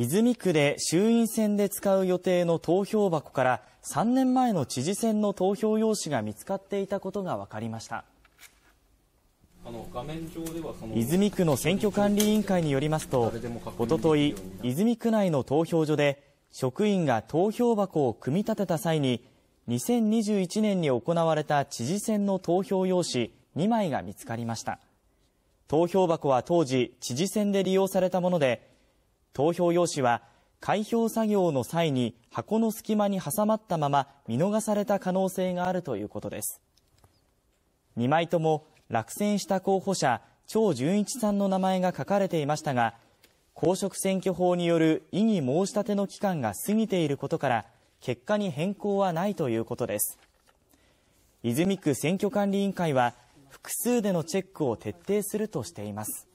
泉区で衆院選で使う予定の投票箱から3年前の知事選の投票用紙が見つかっていたことが分かりました泉区の選挙管理委員会によりますとおととい泉区内の投票所で職員が投票箱を組み立てた際に2021年に行われた知事選の投票用紙2枚が見つかりました投票箱は当時知事選で利用されたもので投票用紙は開票作業の際に箱の隙間に挟まったまま見逃された可能性があるということです2枚とも落選した候補者張純一さんの名前が書かれていましたが公職選挙法による異議申し立ての期間が過ぎていることから結果に変更はないということです泉区選挙管理委員会は複数でのチェックを徹底するとしています